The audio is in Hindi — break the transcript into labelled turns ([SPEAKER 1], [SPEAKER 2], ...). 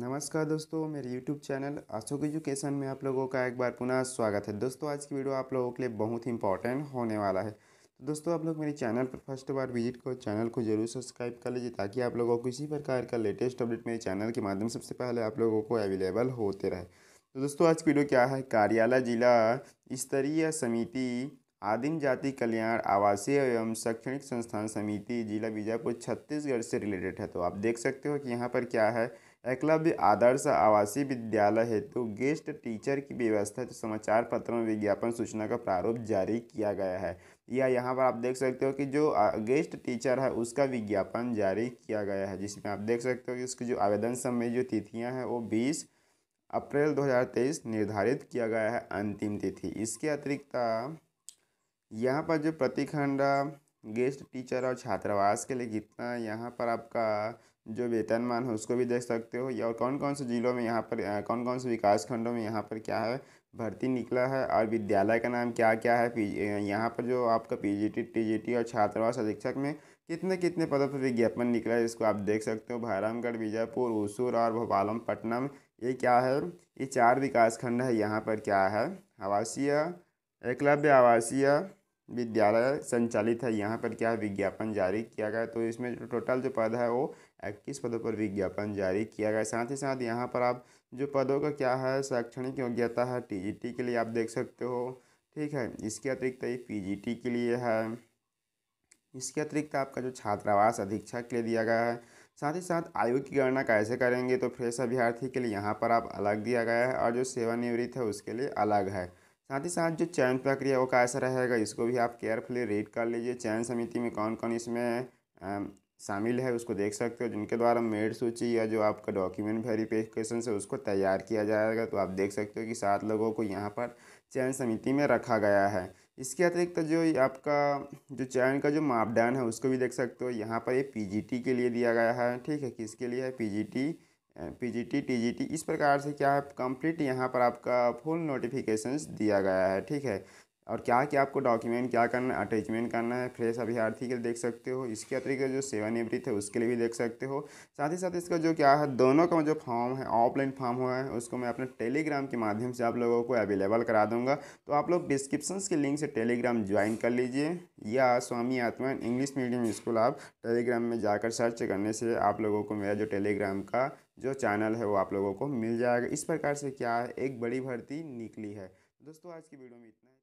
[SPEAKER 1] नमस्कार दोस्तों मेरे YouTube चैनल अशोक एजुकेशन में आप लोगों का एक बार पुनः स्वागत है दोस्तों आज की वीडियो आप लोगों के लिए बहुत ही इंपॉर्टेंट होने वाला है तो दोस्तों आप लोग मेरे चैनल पर फर्स्ट बार विजिट करो चैनल को जरूर सब्सक्राइब कर लीजिए ताकि आप लोगों को किसी प्रकार का लेटेस्ट अपडेट मेरे चैनल के माध्यम से सबसे पहले आप लोगों को अवेलेबल होते रहे तो दोस्तों आज की वीडियो क्या है कार्यालय जिला स्तरीय समिति आदिम जाति कल्याण आवासीय एवं शैक्षणिक संस्थान समिति जिला बीजापुर छत्तीसगढ़ से रिलेटेड है तो आप देख सकते हो कि यहाँ पर क्या है एकलव्य आदर्श आवासीय विद्यालय हेतु गेस्ट टीचर की व्यवस्था तो समाचार पत्रों में विज्ञापन सूचना का प्रारूप जारी किया गया है या यहाँ पर आप देख सकते हो कि जो गेस्ट टीचर है उसका विज्ञापन जारी किया गया है जिसमें आप देख सकते हो कि उसकी जो आवेदन समय जो तिथियाँ हैं वो बीस अप्रैल 2023 निर्धारित किया गया है अंतिम तिथि इसके अतिरिक्त यहाँ पर जो प्रतिखंड गेस्ट टीचर और छात्रावास के लिए कितना यहाँ पर आपका जो वेतनमान है उसको भी देख सकते हो या और कौन कौन से ज़िलों में यहाँ पर कौन कौन से विकास खंडों में यहाँ पर क्या है भर्ती निकला है और विद्यालय का नाम क्या क्या है पी यहाँ पर जो आपका पीजीटी टीजीटी और छात्रावास अधीक्षक में कितने कितने पदों पर विज्ञापन निकला है इसको आप देख सकते हो भैरमगढ़ विजयपुर उसूर और भोपालम पटनम ये क्या है ये चार विकास खंड है यहाँ पर क्या है आवासीय एकलव्य आवासीय विद्यालय संचालित है यहाँ पर क्या विज्ञापन जारी किया गया तो इसमें जो टोटल जो पद है वो इक्कीस पदों पर विज्ञापन जारी किया गया साथ ही साथ यहाँ पर आप जो पदों का क्या है शैक्षणिक योग्यता है टी e के लिए आप देख सकते हो ठीक है इसके अतिरिक्त ये टी के लिए है इसके अतिरिक्त आपका जो छात्रावास अधीक्षक के लिए दिया गया है साथ ही साथ आयु की गणना कैसे करेंगे तो फ्रेश अभ्यर्थी के लिए यहाँ पर आप अलग दिया गया है और जो सेवानिवृत्त है उसके लिए अलग है साथ ही साथ जो चयन प्रक्रिया वो कैसा रहेगा इसको भी आप केयरफुली रीड कर लीजिए चयन समिति में कौन कौन इसमें शामिल है उसको देख सकते हो जिनके द्वारा मेड सूची या जो आपका डॉक्यूमेंट वेरिफिकेशन से उसको तैयार किया जाएगा तो आप देख सकते हो कि सात लोगों को यहाँ पर चयन समिति में रखा गया है इसके अतिरिक्त तो जो आपका जो चयन का जो मापदंड है उसको भी देख सकते हो यहाँ पर ये पीजीटी के लिए दिया गया है ठीक है किसके लिए है पीजीटी पीजीटी टीजीटी इस प्रकार से क्या है कंप्लीट यहाँ पर आपका फुल नोटिफिकेशंस दिया गया है ठीक है और क्या क्या आपको डॉक्यूमेंट क्या करना है अटैचमेंट करना है फ्रेश अभ्यार्थी के लिए देख सकते हो इसके अतिरिक्त जो सेवानिवृत्त है उसके लिए भी देख सकते हो साथ ही साथ इसका जो क्या है दोनों का जो फॉर्म है ऑफलाइन फॉर्म हुआ है उसको मैं अपने टेलीग्राम के माध्यम से आप लोगों को अवेलेबल करा दूँगा तो आप लोग डिस्क्रिप्शन के लिंक से टेलीग्राम ज्वाइन कर लीजिए या Swami Atma English medium school आप टेलीग्राम में जाकर सर्च करने से आप लोगों को मेरा जो टेलीग्राम का जो चैनल है वो आप लोगों को मिल जाएगा इस प्रकार से क्या है एक बड़ी भर्ती निकली है दोस्तों आज की वीडियो में इतना